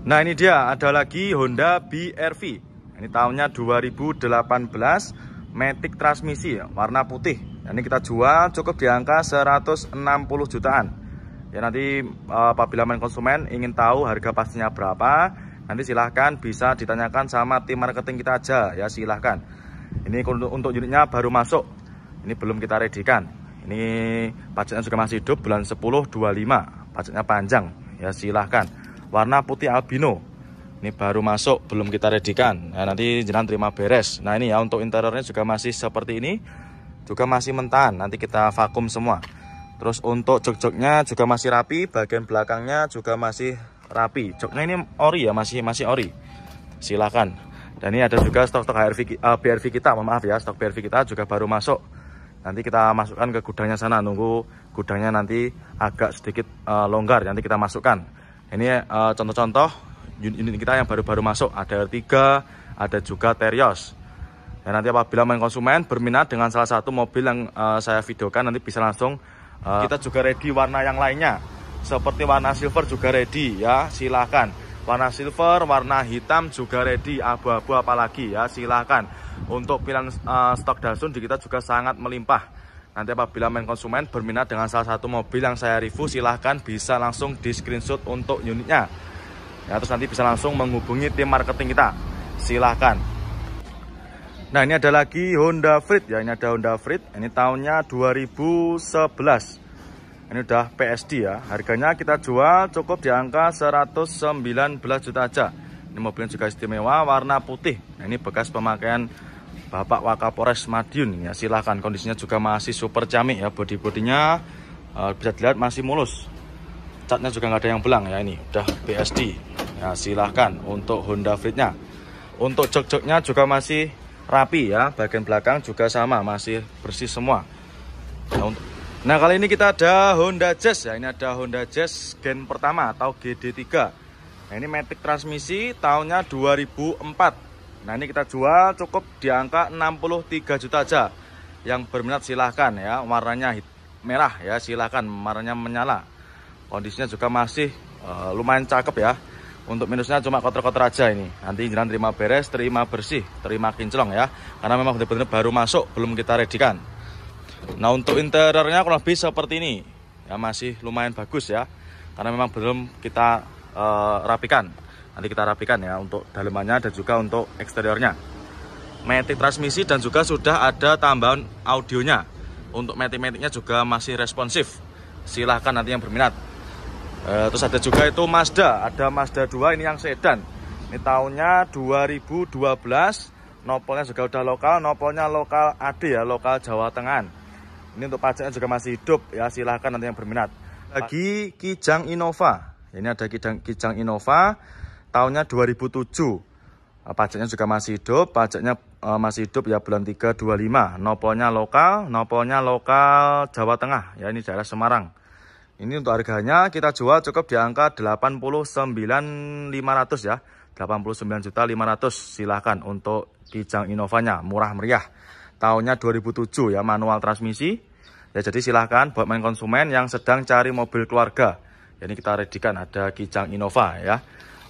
Nah ini dia ada lagi Honda BRV Ini tahunnya 2018 Matic transmisi warna putih nah, Ini kita jual cukup di angka 160 jutaan Ya nanti eh, apabila main konsumen ingin tahu harga pastinya berapa Nanti silahkan bisa ditanyakan sama tim marketing kita aja ya silahkan Ini untuk, untuk unitnya baru masuk Ini belum kita redikan Ini pajaknya juga masih hidup bulan 10 25 Pajaknya panjang ya silahkan warna putih albino ini baru masuk belum kita redikan nah, ya, nanti jenang terima beres nah ini ya untuk interiornya juga masih seperti ini juga masih mentahan nanti kita vakum semua terus untuk jok-joknya juga masih rapi bagian belakangnya juga masih rapi joknya ini ori ya masih masih ori silakan dan ini ada juga stok-stok HRV, uh, eh, BRV kita maaf ya stok BRV kita juga baru masuk nanti kita masukkan ke gudangnya sana nunggu gudangnya nanti agak sedikit uh, longgar nanti kita masukkan ini eh, contoh-contoh uh, unit kita yang baru-baru masuk. Ada R3, ada juga Terios. Dan nanti apabila main konsumen berminat dengan salah satu mobil yang uh, saya videokan nanti bisa langsung uh, kita juga ready warna yang lainnya. Seperti warna silver juga ready ya, silahkan. Warna silver, warna hitam juga ready, abu-abu apalagi ya, silahkan. Untuk pilihan uh, stok Datsun di kita juga sangat melimpah Nanti apabila main konsumen berminat dengan salah satu mobil yang saya review silahkan bisa langsung di screenshot untuk unitnya ya, Terus nanti bisa langsung menghubungi tim marketing kita Silahkan Nah ini ada lagi Honda Freed ya Ini ada Honda Freed Ini tahunnya 2011 Ini udah PSD ya Harganya kita jual cukup di angka 119 juta aja Ini mobilnya juga istimewa warna putih nah, Ini bekas pemakaian Bapak Wakapolres Madiun ya silahkan kondisinya juga masih super camik ya body bodinya uh, eh, bisa dilihat masih mulus catnya juga nggak ada yang belang ya ini udah BSD ya silahkan untuk Honda Fitnya untuk jok-joknya juga masih rapi ya bagian belakang juga sama masih bersih semua nah, untuk Nah kali ini kita ada Honda Jazz ya Ini ada Honda Jazz gen pertama atau GD3 Nah ini Matic transmisi tahunnya 2004 Nah ini kita jual cukup di angka 63 juta aja Yang berminat silahkan ya Warnanya merah ya silahkan Warnanya menyala Kondisinya juga masih uh, lumayan cakep ya Untuk minusnya cuma kotor-kotor aja ini Nanti jalan terima beres, terima bersih, terima kinclong ya Karena memang benar-benar baru masuk belum kita redikan Nah untuk interiornya kurang lebih seperti ini ya Masih lumayan bagus ya Karena memang belum kita uh, rapikan nanti kita rapikan ya untuk dalemannya dan juga untuk eksteriornya metik transmisi dan juga sudah ada tambahan audionya untuk metik metiknya juga masih responsif silahkan nanti yang berminat e, terus ada juga itu Mazda ada Mazda 2 ini yang sedan ini tahunnya 2012 nopolnya juga udah lokal nopolnya lokal AD ya lokal Jawa Tengah ini untuk pajaknya juga masih hidup ya silahkan nanti yang berminat lagi Kijang Innova ini ada Kijang, Kijang Innova tahunnya 2007 ah, pajaknya juga masih hidup pajaknya uh, masih hidup ya bulan 3 25 nopolnya lokal nopolnya lokal Jawa Tengah ya ini daerah Semarang ini untuk harganya kita jual cukup di angka 89.500 ya 89.500 silahkan untuk Kijang Innovanya murah meriah tahunnya 2007 ya manual transmisi ya jadi silahkan buat main konsumen yang sedang cari mobil keluarga ya, ini kita redikan ada Kijang Innova ya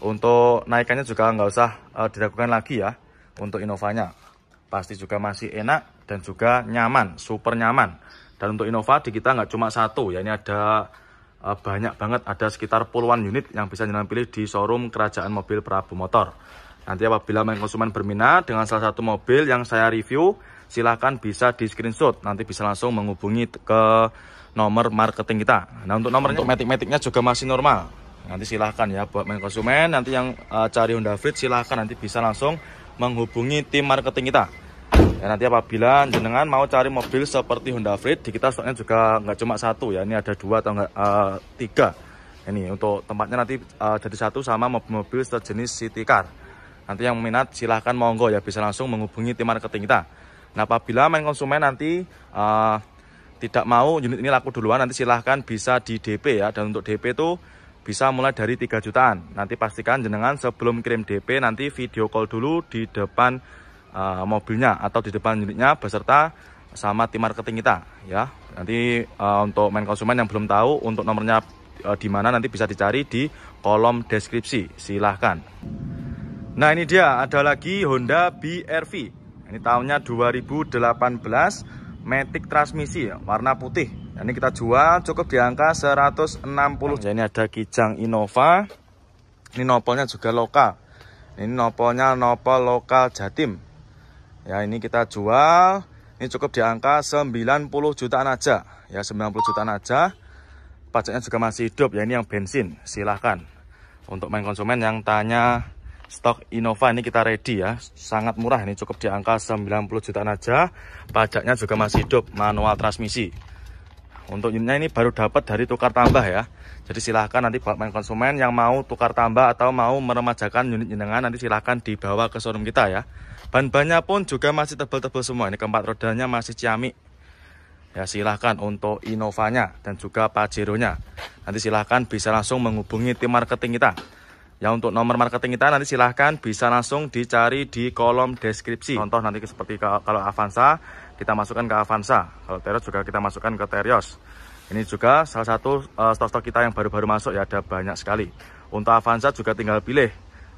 untuk naikannya juga nggak usah uh, eh, diragukan lagi ya untuk Innova-nya. Pasti juga masih enak dan juga nyaman, super nyaman. Dan untuk Innova di kita nggak cuma satu ya, ini ada uh, banyak banget, ada sekitar puluhan unit yang bisa jenang pilih di showroom Kerajaan Mobil Prabu Motor. Nanti apabila main konsumen berminat dengan salah satu mobil yang saya review, silahkan bisa di screenshot. Nanti bisa langsung menghubungi ke nomor marketing kita. Nah untuk nomor untuk metik-metiknya juga masih normal nanti silahkan ya buat main konsumen nanti yang uh, cari Honda fit silahkan nanti bisa langsung menghubungi tim marketing kita ya, nanti apabila jenengan mau cari mobil seperti Honda fit di kita stoknya juga nggak cuma satu ya ini ada dua atau enggak uh, eh, tiga ini untuk tempatnya nanti uh, jadi satu sama mobil-mobil sejenis city car nanti yang minat silahkan monggo ya bisa langsung menghubungi tim marketing kita nah apabila main konsumen nanti uh, tidak mau unit ini laku duluan nanti silahkan bisa di DP ya dan untuk DP itu bisa mulai dari 3 jutaan. Nanti pastikan jenengan sebelum kirim DP nanti video call dulu di depan uh, mobilnya atau di depan unitnya beserta sama tim marketing kita ya. Nanti uh, untuk main konsumen yang belum tahu untuk nomornya uh, di mana nanti bisa dicari di kolom deskripsi. Silahkan. Nah, ini dia ada lagi Honda BRV. Ini tahunnya 2018 Matic transmisi warna putih Nah, ini kita jual cukup di angka 160. Nah, ini ada Kijang Innova. Ini nopolnya juga lokal. Ini nopolnya nopol lokal Jatim. Ya, ini kita jual ini cukup di angka 90 jutaan aja. Ya, 90 jutaan aja. Pajaknya juga masih hidup ya, ini yang bensin. Silahkan. Untuk main konsumen yang tanya stok Innova ini kita ready ya sangat murah ini cukup di angka 90 jutaan aja pajaknya juga masih hidup manual transmisi untuk unitnya ini baru dapat dari tukar tambah ya. Jadi silahkan nanti buat main konsumen yang mau tukar tambah atau mau meremajakan unit jenengan nanti silahkan dibawa ke showroom kita ya. Ban-bannya pun juga masih tebel-tebel semua. Ini keempat rodanya masih ciamik. Ya silahkan untuk Innovanya dan juga Pajero-nya. Nanti silahkan bisa langsung menghubungi tim marketing kita. Ya untuk nomor marketing kita nanti silahkan bisa langsung dicari di kolom deskripsi. Contoh nanti seperti kalau Avanza kita masukkan ke Avanza. Kalau Terios juga kita masukkan ke Terios. Ini juga salah satu stok e, stok-stok kita yang baru-baru masuk ya ada banyak sekali. Untuk Avanza juga tinggal pilih.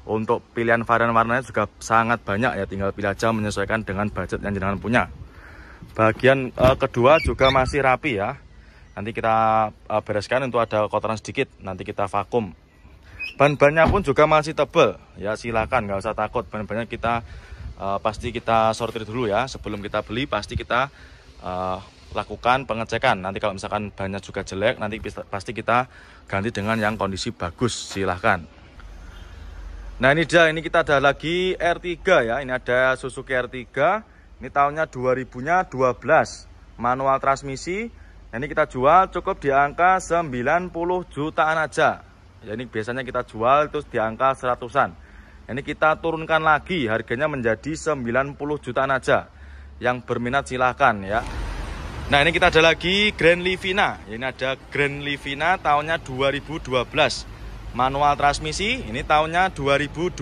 Untuk pilihan varian warnanya juga sangat banyak ya tinggal pilih aja menyesuaikan dengan budget yang jenengan punya. Bagian uh, kedua juga masih rapi ya. Nanti kita uh, bereskan untuk ada kotoran sedikit nanti kita vakum. Ban-bannya pun juga masih tebal ya silakan nggak usah takut ban-bannya kita Eh, pasti kita sortir dulu ya sebelum kita beli pasti kita uh, lakukan pengecekan nanti kalau misalkan banyak juga jelek nanti pasti kita ganti dengan yang kondisi bagus silahkan nah ini dia ini kita ada lagi R3 ya ini ada Suzuki R3 ini tahunnya 2000 nya 12 manual transmisi nah, ini kita jual cukup di angka 90 jutaan aja ya ini biasanya kita jual terus di angka seratusan ini kita turunkan lagi harganya menjadi 90 jutaan aja. Yang berminat silahkan ya. Nah ini kita ada lagi Grand Livina. Ini ada Grand Livina tahunnya 2012. Manual transmisi ini tahunnya 2012.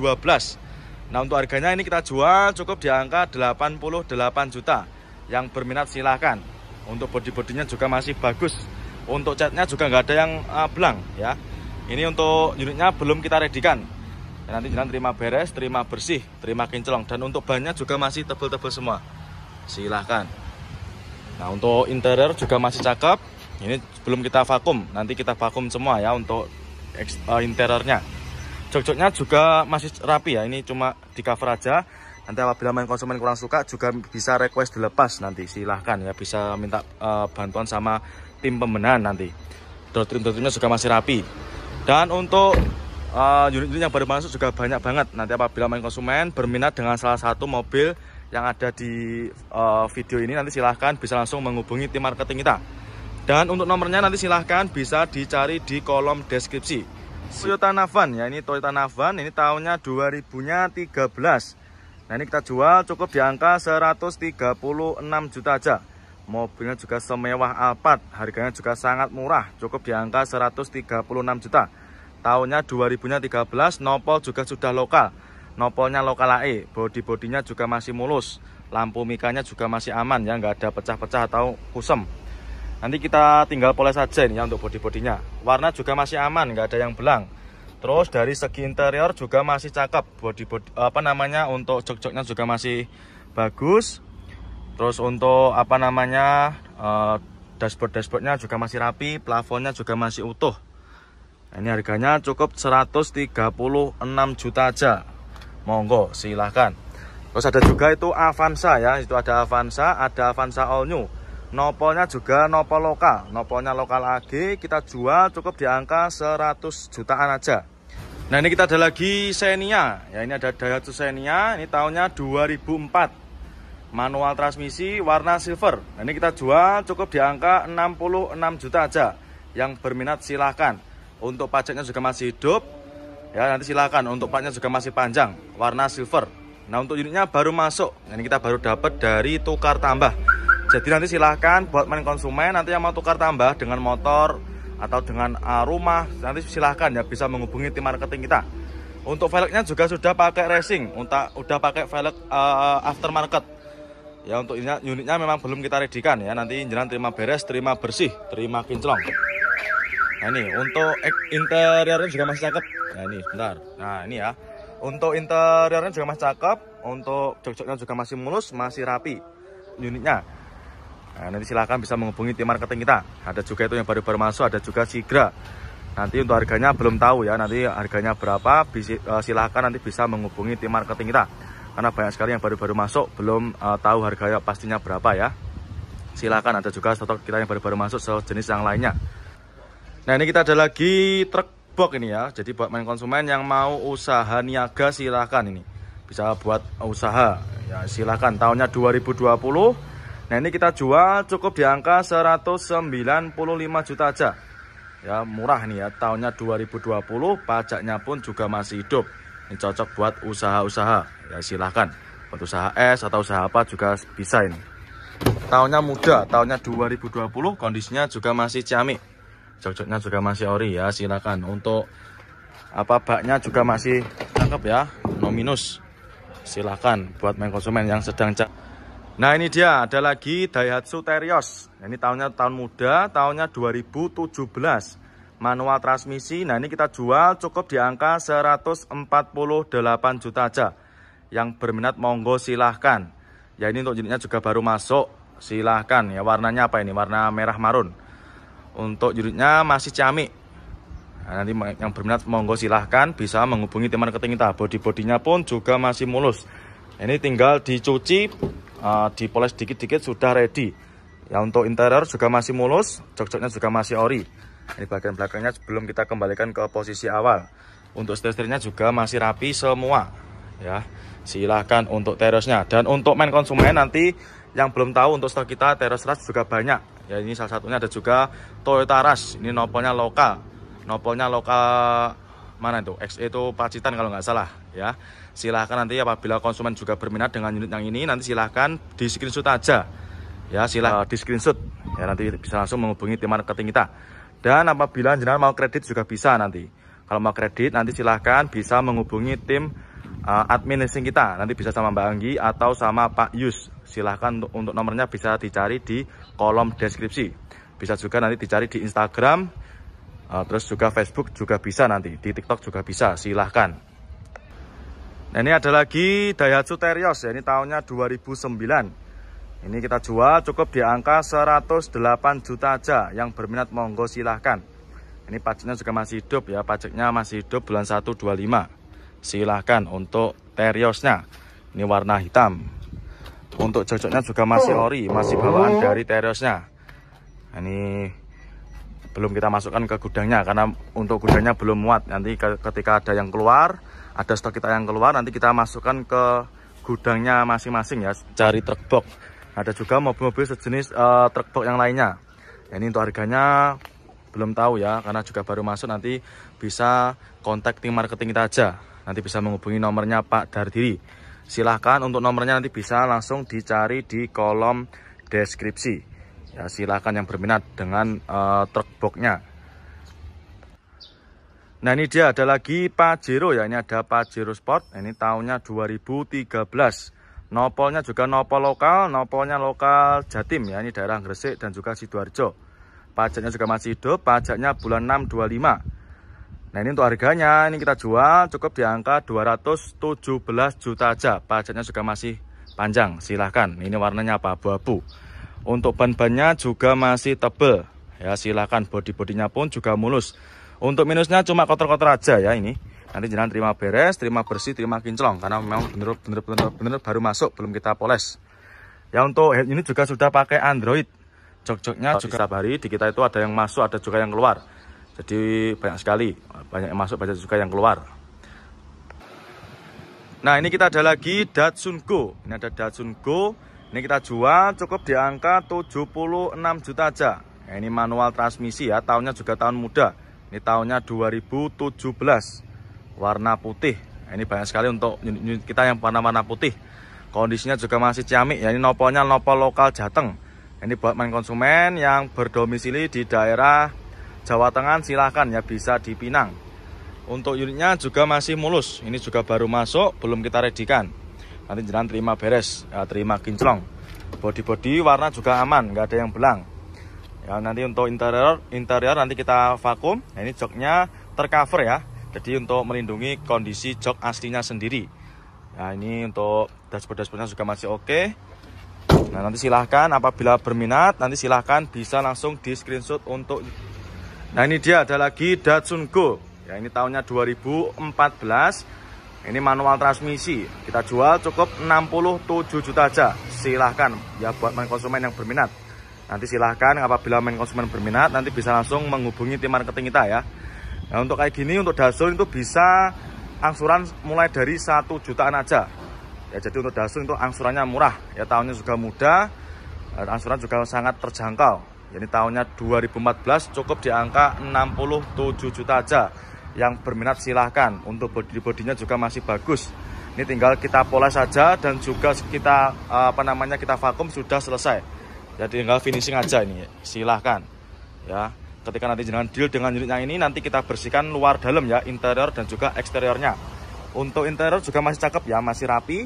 Nah untuk harganya ini kita jual cukup di angka 88 juta. Yang berminat silahkan. Untuk bodi bodinya juga masih bagus. Untuk catnya juga nggak ada yang uh, belang ya. Ini untuk unitnya belum kita redikan dan nanti jalan terima beres terima bersih terima kinclong dan untuk bannya juga masih tebel-tebel semua silahkan nah untuk interior juga masih cakep ini belum kita vakum nanti kita vakum semua ya untuk eh, interiornya jok-joknya juga masih rapi ya ini cuma di cover aja nanti apabila main konsumen kurang suka juga bisa request dilepas nanti silahkan ya bisa minta uh, bantuan sama tim pembenahan nanti door trim juga masih rapi dan untuk Ah, unit-unit uh, yang baru masuk juga banyak banget. Nanti apabila main konsumen berminat dengan salah satu mobil yang ada di uh, video ini nanti silahkan bisa langsung menghubungi tim marketing kita. Dan untuk nomornya nanti silahkan bisa dicari di kolom deskripsi. Toyota Navan ya ini Toyota Navan ini tahunnya 2013. Nah ini kita jual cukup di angka 136 juta aja. Mobilnya juga semewah Alphard, harganya juga sangat murah, cukup di angka 136 juta tahunnya 2013 nopol juga sudah lokal nopolnya lokal AE body-bodinya juga masih mulus lampu mikanya juga masih aman ya nggak ada pecah-pecah atau kusem nanti kita tinggal poles saja ini ya untuk body-bodinya warna juga masih aman nggak ada yang belang terus dari segi interior juga masih cakep body, body apa namanya untuk jok-joknya juga masih bagus terus untuk apa namanya uh, dashboard-dashboardnya juga masih rapi plafonnya juga masih utuh Nah, ini harganya cukup 136 juta aja. Monggo silahkan. Terus ada juga itu Avanza ya, itu ada Avanza, ada Avanza All New. Nopolnya juga nopol lokal, nopolnya lokal AG kita jual cukup di angka 100 jutaan aja. Nah ini kita ada lagi Xenia, ya ini ada Daihatsu Xenia, ini tahunnya 2004. Manual transmisi warna silver. Nah, ini kita jual cukup di angka 66 juta aja. Yang berminat silahkan. Untuk pajaknya juga masih hidup. Ya, nanti silakan untuk platnya juga masih panjang, warna silver. Nah, untuk unitnya baru masuk. Ini kita baru dapat dari tukar tambah. Jadi nanti silahkan buat main konsumen nanti yang mau tukar tambah dengan motor atau dengan ah, rumah nanti silahkan ya bisa menghubungi tim marketing kita. Untuk velgnya juga sudah pakai racing, untuk udah pakai velg uh, aftermarket. Ya untuk unitnya, unitnya memang belum kita redikan ya. Nanti jalan terima beres, terima bersih, terima kinclong. Nah ini untuk interiornya juga masih cakep. Nah ini sebentar. Nah ini ya. Untuk interiornya juga masih cakep. Untuk jok juga masih mulus, masih rapi unitnya. Nah, nanti silahkan bisa menghubungi tim marketing kita. Ada juga itu yang baru-baru masuk, ada juga Sigra. Nanti untuk harganya belum tahu ya, nanti harganya berapa, eh, silahkan nanti bisa menghubungi tim marketing kita. Karena banyak sekali yang baru-baru masuk, belum uh, tahu harganya pastinya berapa ya. Silahkan ada juga stok kita yang baru-baru masuk sejenis yang lainnya. Nah ini kita ada lagi truk box ini ya. Jadi buat main konsumen yang mau usaha niaga silahkan ini. Bisa buat usaha ya silahkan. Tahunnya 2020. Nah ini kita jual cukup di angka 195 juta aja. Ya murah nih ya. Tahunnya 2020 pajaknya pun juga masih hidup. Ini cocok buat usaha-usaha ya silahkan. Buat usaha es atau usaha apa juga bisa ini. Tahunnya muda, tahunnya 2020, kondisinya juga masih ciamik jog juga masih ori ya silakan untuk apa baknya juga masih cakep ya no minus silakan buat main konsumen yang sedang cak nah ini dia ada lagi Daihatsu Terios ini tahunnya tahun muda tahunnya 2017 manual transmisi nah ini kita jual cukup di angka 148 juta aja yang berminat monggo silahkan ya ini untuk unitnya juga baru masuk silahkan ya warnanya apa ini warna merah marun untuk unitnya masih ciamik. Nah, nanti yang berminat monggo silahkan bisa menghubungi teman marketing kita. Body-bodinya pun juga masih mulus. Ini tinggal dicuci, uh, dipoles dikit-dikit sudah ready. Ya untuk interior juga masih mulus, Cocoknya juga masih ori. Ini bagian belakangnya sebelum kita kembalikan ke posisi awal. Untuk setir-setirnya juga masih rapi semua. Ya, silahkan untuk terusnya. Dan untuk main konsumen nanti yang belum tahu untuk stok kita teros ras juga banyak ya ini salah satunya ada juga Toyota Rush ini nopolnya lokal nopolnya lokal mana itu XE itu Pacitan kalau nggak salah ya silahkan nanti apabila konsumen juga berminat dengan unit yang ini nanti silahkan di screenshot aja ya silahkan uh, eh, di screenshot ya nanti bisa langsung menghubungi tim marketing kita dan apabila jenar mau kredit juga bisa nanti kalau mau kredit nanti silahkan bisa menghubungi tim uh, admin kita nanti bisa sama Mbak Anggi atau sama Pak Yus silahkan untuk, untuk nomornya bisa dicari di kolom deskripsi bisa juga nanti dicari di Instagram uh, terus juga Facebook juga bisa nanti di TikTok juga bisa silahkan nah ini ada lagi Daihatsu Terios ya ini tahunnya 2009 ini kita jual cukup di angka 108 juta aja yang berminat monggo silahkan ini pajaknya juga masih hidup ya pajaknya masih hidup bulan 125 silahkan untuk Teriosnya ini warna hitam untuk cocoknya juga masih ori, masih bawaan dari terosnya. Ini belum kita masukkan ke gudangnya karena untuk gudangnya belum muat. Nanti ketika ada yang keluar, ada stok kita yang keluar, nanti kita masukkan ke gudangnya masing-masing ya. Cari truk box. Ada juga mobil-mobil sejenis uh, truk box yang lainnya. Nah, ini untuk harganya belum tahu ya karena juga baru masuk nanti bisa kontak tim marketing kita aja nanti bisa menghubungi nomornya Pak Dardiri silahkan untuk nomornya nanti bisa langsung dicari di kolom deskripsi ya silahkan yang berminat dengan uh, truk boxnya nah ini dia ada lagi Pajero ya ini ada Pajero Sport ini tahunnya 2013 nopolnya juga nopol lokal nopolnya lokal Jatim ya ini daerah Gresik dan juga Sidoarjo pajaknya juga masih hidup pajaknya bulan 625 Nah ini untuk harganya ini kita jual cukup di angka 217 juta aja Pajaknya juga masih panjang silahkan Ini warnanya apa? Abu-abu Untuk ban-bannya juga masih tebel Ya silahkan body-bodinya pun juga mulus Untuk minusnya cuma kotor-kotor aja ya ini Nanti jangan terima beres, terima bersih, terima kinclong Karena memang bener-bener baru masuk belum kita poles Ya untuk ini juga sudah pakai Android Jok-joknya juga sabari, di kita itu ada yang masuk ada juga yang keluar jadi banyak sekali, banyak yang masuk, banyak juga yang keluar. Nah ini kita ada lagi Datsun Go. Ini ada Datsun Go. Ini kita jual cukup di angka 76 juta aja. Nah, ini manual transmisi ya, tahunnya juga tahun muda. Ini tahunnya 2017. Warna putih. Nah, ini banyak sekali untuk kita yang warna-warna putih. Kondisinya juga masih ciamik ya. Ini nopolnya nopol lokal Jateng. Ini buat main konsumen yang berdomisili di daerah Jawa Tengah silahkan ya bisa dipinang. Untuk unitnya juga masih mulus, ini juga baru masuk, belum kita redikan. Nanti jalan terima beres, ya, terima kinclong. Body body warna juga aman, nggak ada yang belang. Ya, nanti untuk interior, interior nanti kita vakum. Nah, ini joknya tercover ya. Jadi untuk melindungi kondisi jok aslinya sendiri. Ya, ini untuk dashboard-dashboardnya juga masih oke. Okay. Nah, nanti silahkan apabila berminat, nanti silahkan bisa langsung di screenshot untuk Nah ini dia ada lagi Datsun Go. Ya ini tahunnya 2014. Ini manual transmisi. Kita jual cukup 67 juta aja. Silahkan ya buat main konsumen yang berminat. Nanti silahkan apabila main konsumen berminat nanti bisa langsung menghubungi tim marketing kita ya. Nah untuk kayak gini untuk Datsun itu bisa angsuran mulai dari 1 jutaan aja. Ya jadi untuk Datsun itu angsurannya murah. Ya tahunnya juga mudah eh, Angsuran juga sangat terjangkau ini tahunnya 2014 cukup di angka 67 juta aja. Yang berminat silahkan. Untuk body-bodinya juga masih bagus. Ini tinggal kita poles saja dan juga kita eh, apa namanya kita vakum sudah selesai. Jadi ya, tinggal finishing aja ini. Silahkan. Ya. Ketika nanti jangan deal dengan unitnya ini nanti kita bersihkan luar dalam ya, interior dan juga eksteriornya. Untuk interior juga masih cakep ya, masih rapi.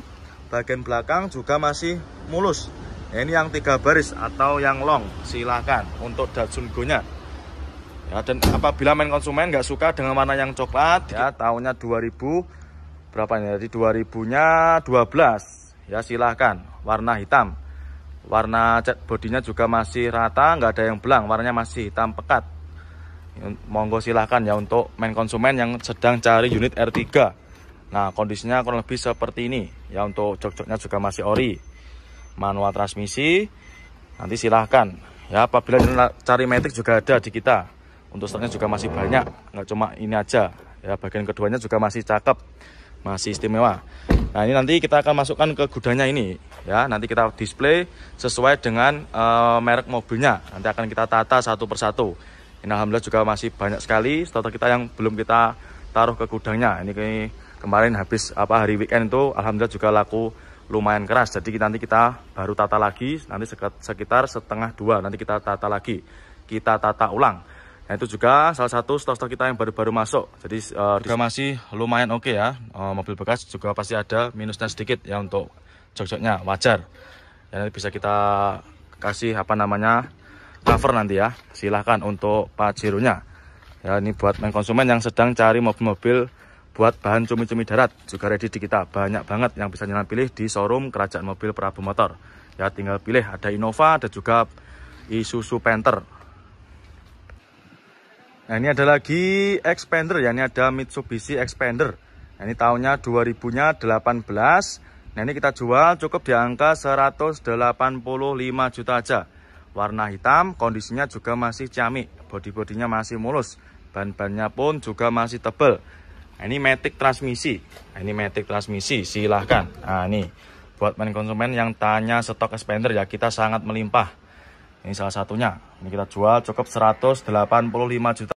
Bagian belakang juga masih mulus ini yang tiga baris atau yang long silahkan untuk Datsun Go-nya. Ya, dan apabila main konsumen nggak suka dengan warna yang coklat ya tahunnya 2000 berapa ini? Jadi 2000-nya 12. Ya silahkan warna hitam. Warna cat bodinya juga masih rata, nggak ada yang belang, warnanya masih hitam pekat. Ya, monggo silahkan ya untuk main konsumen yang sedang cari unit R3. Nah, kondisinya kurang lebih seperti ini. Ya untuk jok-joknya juga masih ori manual transmisi. Nanti silahkan. Ya, apabila cari metik juga ada di kita. Untuk stoknya juga masih banyak, nggak cuma ini aja. Ya, bagian keduanya juga masih cakep, masih istimewa. Nah, ini nanti kita akan masukkan ke gudangnya ini. Ya, nanti kita display sesuai dengan uh, merek mobilnya. Nanti akan kita tata satu persatu. Ini alhamdulillah juga masih banyak sekali stok kita yang belum kita taruh ke gudangnya. Ini, ini kemarin habis apa hari weekend itu alhamdulillah juga laku lumayan keras. Jadi nanti kita baru tata lagi, nanti sekitar setengah dua nanti kita tata lagi, kita tata ulang. Nah itu juga salah satu stok-stok kita yang baru-baru masuk. Jadi uh, juga masih lumayan oke okay ya, uh, mobil bekas juga pasti ada minusnya sedikit ya untuk jok-joknya wajar. Ya nanti bisa kita kasih apa namanya cover nanti ya, silahkan untuk pajirunya. Ya ini buat main konsumen yang sedang cari mobil-mobil buat bahan cumi-cumi darat juga ready di kita banyak banget yang bisa nyalan pilih di showroom kerajaan mobil Prabu Motor ya tinggal pilih ada Innova ada juga Isuzu Panther nah ini ada lagi Expander ya ini ada Mitsubishi Expander nah, ini tahunnya 2000 nya 18 nah ini kita jual cukup di angka 185 juta aja warna hitam kondisinya juga masih ciamik body-bodinya masih mulus ban-bannya pun juga masih tebal Nah, ini matic transmisi. Nah, ini matic transmisi, silahkan. Nah, ini buat main konsumen yang tanya stok expander ya kita sangat melimpah. Ini salah satunya. Ini kita jual cukup 185 juta.